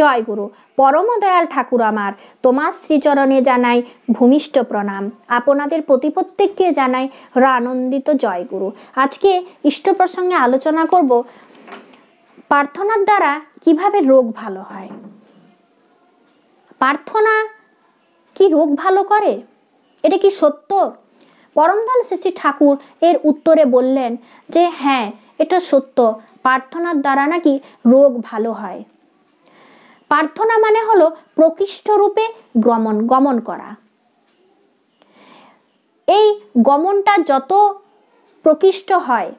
জয় গুরু পরমদয়াল ঠাকুর আমার তোমার শ্রীচরণে জানাই ভূমিষ্ঠ প্রণাম আপনাদের প্রতি প্রত্যেককে জানাই রানন্দিত জয়গুরু আজকে ইষ্ট প্রসঙ্গে আলোচনা করব প্রার্থনার দ্বারা কিভাবে রোগ ভালো হয় প্রার্থনা কি রোগ ভালো করে এটা কি সত্য পরমদাল শ্রী ঠাকুর এর উত্তরে বললেন যে হ্যাঁ এটা সত্য প্রার্থনার দ্বারা নাকি রোগ ভালো হয় প্রার্থনা মানে হলো প্রকৃষ্ট রূপে গমন গমন করা এই গমনটা যত প্রকৃষ্ট হয়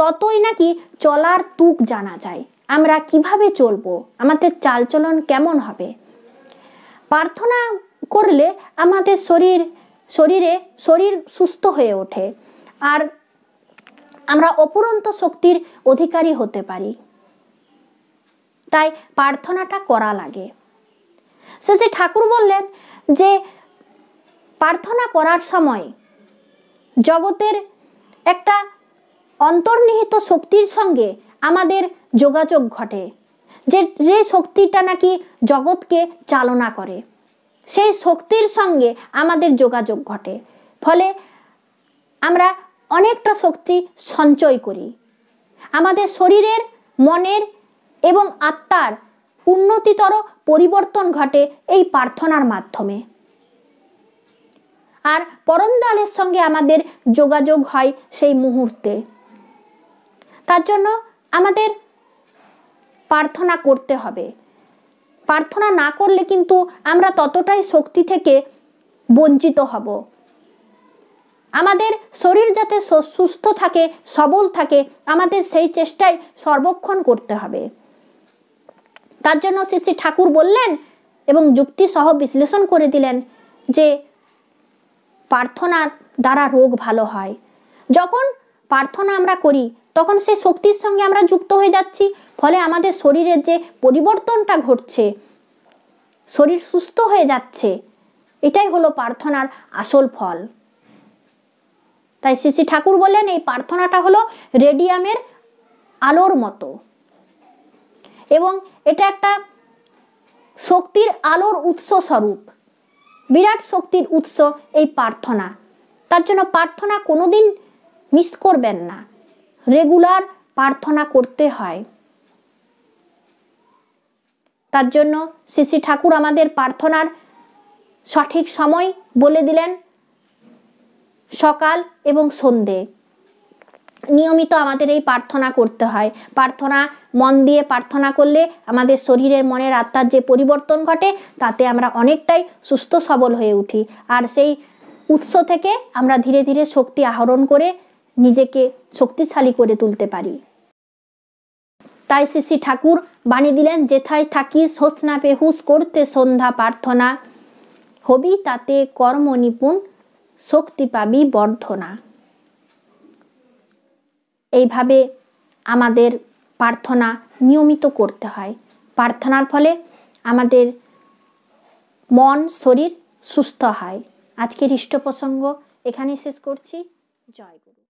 ততই নাকি চলার তুক জানা যায় আমরা কিভাবে চলবো আমাদের চালচলন কেমন হবে প্রার্থনা করলে আমাদের শরীর শরীরে শরীর সুস্থ হয়ে ওঠে আর আমরা অপুরন্ত শক্তির অধিকারী হতে পারি তাই প্রার্থনাটা করা লাগে শেষে ঠাকুর বললেন যে প্রার্থনা করার সময় জগতের একটা অন্তর্নিহিত শক্তির সঙ্গে আমাদের যোগাযোগ ঘটে যে যে শক্তিটা নাকি জগৎকে চালনা করে সেই শক্তির সঙ্গে আমাদের যোগাযোগ ঘটে ফলে আমরা অনেকটা শক্তি সঞ্চয় করি আমাদের শরীরের মনের এবং আত্মার উন্নতিতর পরিবর্তন ঘটে এই প্রার্থনার মাধ্যমে আর পরমদয়ালের সঙ্গে আমাদের যোগাযোগ হয় সেই মুহূর্তে তার জন্য আমাদের প্রার্থনা করতে হবে প্রার্থনা না করলে কিন্তু আমরা ততটাই শক্তি থেকে বঞ্চিত হব আমাদের শরীর যাতে সুস্থ থাকে সবল থাকে আমাদের সেই চেষ্টাই সর্বক্ষণ করতে হবে তার জন্য শ্রী শ্রী ঠাকুর বললেন এবং যুক্তিসহ বিশ্লেষণ করে দিলেন যে প্রার্থনার দ্বারা রোগ ভালো হয় যখন প্রার্থনা আমরা করি তখন সেই শক্তির সঙ্গে আমরা যুক্ত হয়ে যাচ্ছি ফলে আমাদের শরীরের যে পরিবর্তনটা ঘটছে শরীর সুস্থ হয়ে যাচ্ছে এটাই হলো প্রার্থনার আসল ফল তাই শ্রী ঠাকুর বললেন এই প্রার্থনাটা হলো রেডিয়ামের আলোর মতো এবং এটা একটা শক্তির আলোর উৎস স্বরূপ বিরাট শক্তির উৎস এই প্রার্থনা তার জন্য প্রার্থনা কোনো দিন মিস করবেন না রেগুলার প্রার্থনা করতে হয় তার জন্য শ্রী ঠাকুর আমাদের প্রার্থনার সঠিক সময় বলে দিলেন সকাল এবং সন্ধে নিয়মিত আমাদের এই প্রার্থনা করতে হয় প্রার্থনা মন দিয়ে প্রার্থনা করলে আমাদের শরীরের মনের আত্মার যে পরিবর্তন ঘটে তাতে আমরা অনেকটাই সুস্থ সবল হয়ে উঠি আর সেই উৎস থেকে আমরা ধীরে ধীরে শক্তি আহরণ করে নিজেকে শক্তিশালী করে তুলতে পারি তাই শ্রী ঠাকুর বাণী দিলেন যেথায় থাকিস হোস না পেহুস করতে সন্ধ্যা প্রার্থনা হবি তাতে কর্ম নিপুণ শক্তি পাবি বর্ধনা এইভাবে আমাদের প্রার্থনা নিয়মিত করতে হয় প্রার্থনার ফলে আমাদের মন শরীর সুস্থ হয় আজকের ইষ্ট প্রসঙ্গ এখানেই শেষ করছি জয়